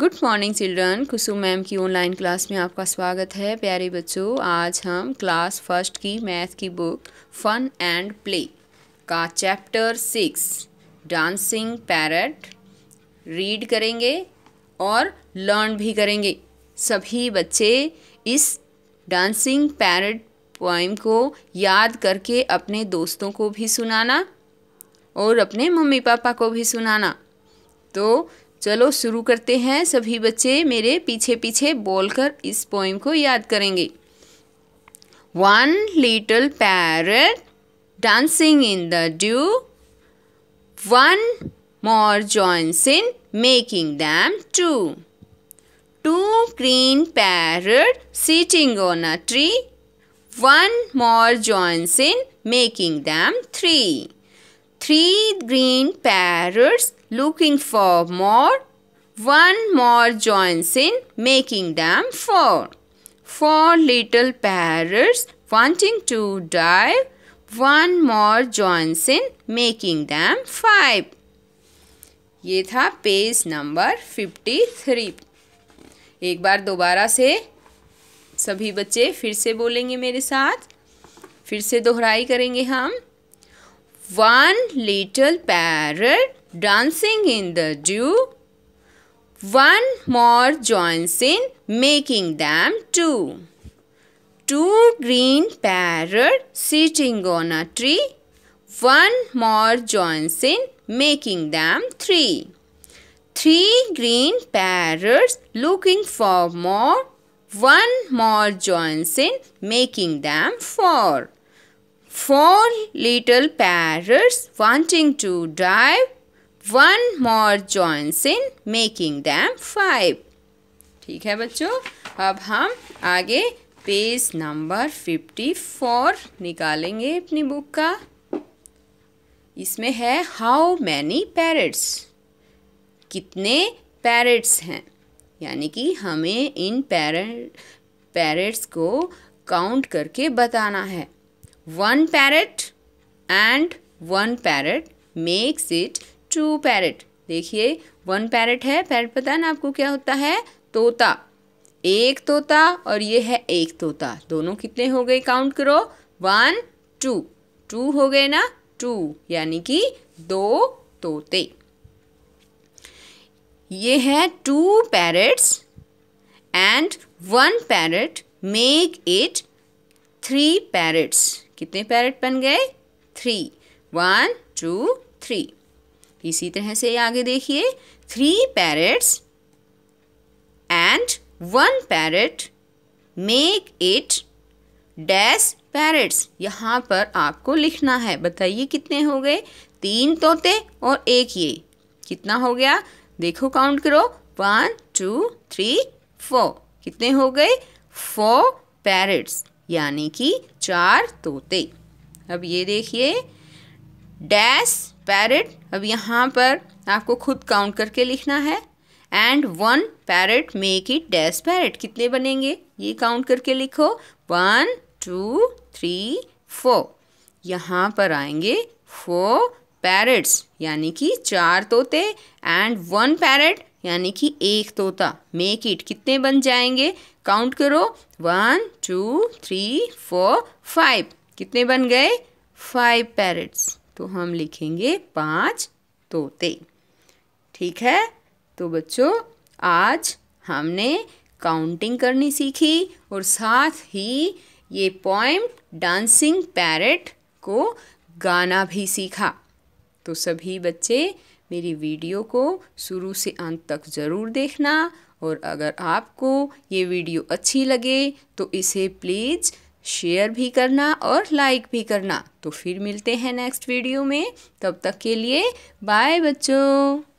Good morning children Kusum ma'am की online class में आपका स्वागत है प्यारे बच्चों आज हम क्लास फर्स्ट की मैथ की बुक फन एंड प्ले का chapter six dancing parrot read करेंगे और लर्न भी करेंगे सभी बच्चे इस डांसिंग पैरट पोइम को याद करके अपने दोस्तों को भी सुनाना और अपने मम्मी पापा को भी सुनाना तो चलो शुरू करते हैं सभी बच्चे मेरे पीछे पीछे बोलकर इस पोइम को याद करेंगे one little parrot dancing in the dew one more joins in making them two two green pair sitting on a tree one more joins in making them three three green parrots looking for more. One more joins in making them four. Four little parrots wanting to dive. One more joins in making them five. ये था page number fifty three एक बार दोबारा से सभी बच्चे फिर से बोलेंगे मेरे साथ फिर से दोहराई करेंगे हम one little parrot dancing in the dew. One more joins in making them two. Two green parrot sitting on a tree. One more joins in making them three. Three green parrots looking for more. One more joins in making them four. Four little parrots wanting to dive. One more joins in making them five ठीक है बच्चों अब हम आगे page number fifty four निकालेंगे अपनी book का इसमें है हाउ मैनी पैरट्स कितने पैरट्स हैं यानी कि हमें इन पैर पैरट्स को काउंट करके बताना है one parrot and one parrot makes it two parrot देखिए वन पैरट है पैरट पता है ना आपको क्या होता है तोता एक तोता और ये है एक तोता दोनों कितने हो गए काउंट करो वन टू टू हो गए ना टू यानी कि दो तोते ये है two parrots and one parrot make it three parrots कितने पैरट बन गए थ्री वन टू थ्री इसी तरह से आगे देखिए three parrots and one parrot make it dash parrots यहाँ पर आपको लिखना है बताइए कितने हो गए तीन तोते और एक ये कितना हो गया देखो काउंट करो वन टू थ्री फोर कितने हो गए फोर पैरट्स यानी कि चार तोते अब ये देखिए डैश पैरेट अब यहाँ पर आपको खुद काउंट करके लिखना है and one parrot make it dash parrot कितने बनेंगे ये काउंट करके लिखो वन टू थ्री फोर यहाँ पर आएंगे फोर पैरेट्स यानी कि चार तोते एंड वन पैरेट यानी कि एक तोता मेक इट कितने बन जाएंगे काउंट करो one two three four five कितने बन गए फाइव पैरेट्स तो हम लिखेंगे पांच तोते ठीक है तो बच्चों आज हमने काउंटिंग करनी सीखी और साथ ही ये पॉइंट डांसिंग पैरट को गाना भी सीखा तो सभी बच्चे मेरी वीडियो को शुरू से अंत तक ज़रूर देखना और अगर आपको ये वीडियो अच्छी लगे तो इसे प्लीज़ शेयर भी करना और लाइक भी करना तो फिर मिलते हैं नेक्स्ट वीडियो में तब तक के लिए बाय बच्चों